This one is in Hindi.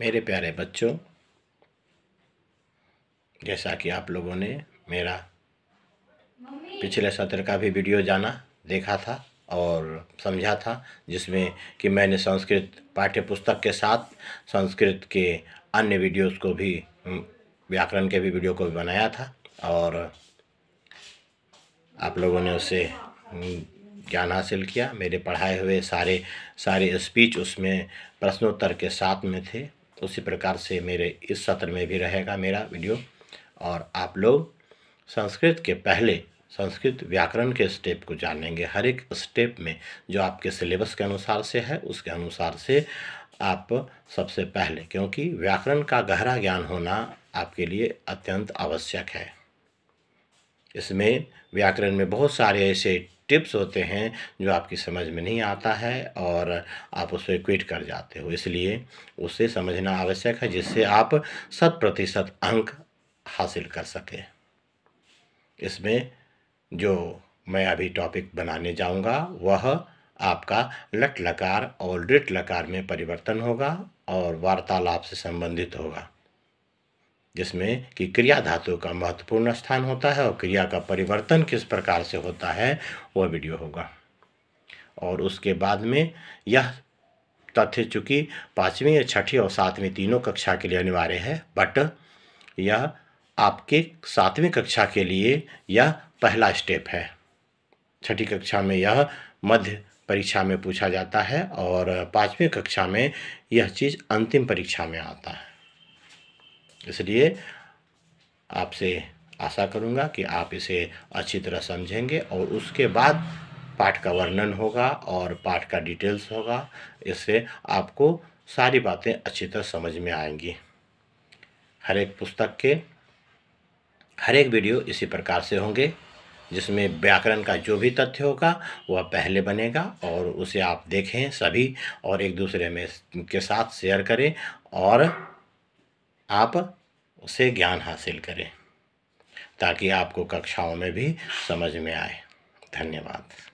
मेरे प्यारे बच्चों जैसा कि आप लोगों ने मेरा पिछले सत्र का भी वीडियो जाना देखा था और समझा था जिसमें कि मैंने संस्कृत पाठ्य पुस्तक के साथ संस्कृत के अन्य वीडियोस को भी व्याकरण के भी वीडियो को भी बनाया था और आप लोगों ने उसे ज्ञान हासिल किया मेरे पढ़ाए हुए सारे सारे स्पीच उसमें प्रश्नोत्तर के साथ में थे उसी प्रकार से मेरे इस सत्र में भी रहेगा मेरा वीडियो और आप लोग संस्कृत के पहले संस्कृत व्याकरण के स्टेप को जानेंगे हर एक स्टेप में जो आपके सिलेबस के अनुसार से है उसके अनुसार से आप सबसे पहले क्योंकि व्याकरण का गहरा ज्ञान होना आपके लिए अत्यंत आवश्यक है इसमें व्याकरण में बहुत सारे ऐसे टिप्स होते हैं जो आपकी समझ में नहीं आता है और आप उसे क्विट कर जाते हो इसलिए उसे समझना आवश्यक है जिससे आप शत प्रतिशत अंक हासिल कर सकें इसमें जो मैं अभी टॉपिक बनाने जाऊंगा वह आपका लट लकार और लिट लकार में परिवर्तन होगा और वार्तालाप से संबंधित होगा जिसमें कि क्रिया धातु का महत्वपूर्ण स्थान होता है और क्रिया का परिवर्तन किस प्रकार से होता है वह वीडियो होगा और उसके बाद में यह तथ्य चूँकि पाँचवीं या छठी और सातवीं तीनों कक्षा के लिए अनिवार्य है बट यह आपके सातवीं कक्षा के लिए यह पहला स्टेप है छठी कक्षा में यह मध्य परीक्षा में पूछा जाता है और पाँचवीं कक्षा में यह चीज़ अंतिम परीक्षा में आता है इसलिए आपसे आशा करूँगा कि आप इसे अच्छी तरह समझेंगे और उसके बाद पाठ का वर्णन होगा और पाठ का डिटेल्स होगा इससे आपको सारी बातें अच्छी तरह समझ में आएंगी हर एक पुस्तक के हर एक वीडियो इसी प्रकार से होंगे जिसमें व्याकरण का जो भी तथ्य होगा वह पहले बनेगा और उसे आप देखें सभी और एक दूसरे में के साथ शेयर करें और आप उसे ज्ञान हासिल करें ताकि आपको कक्षाओं में भी समझ में आए धन्यवाद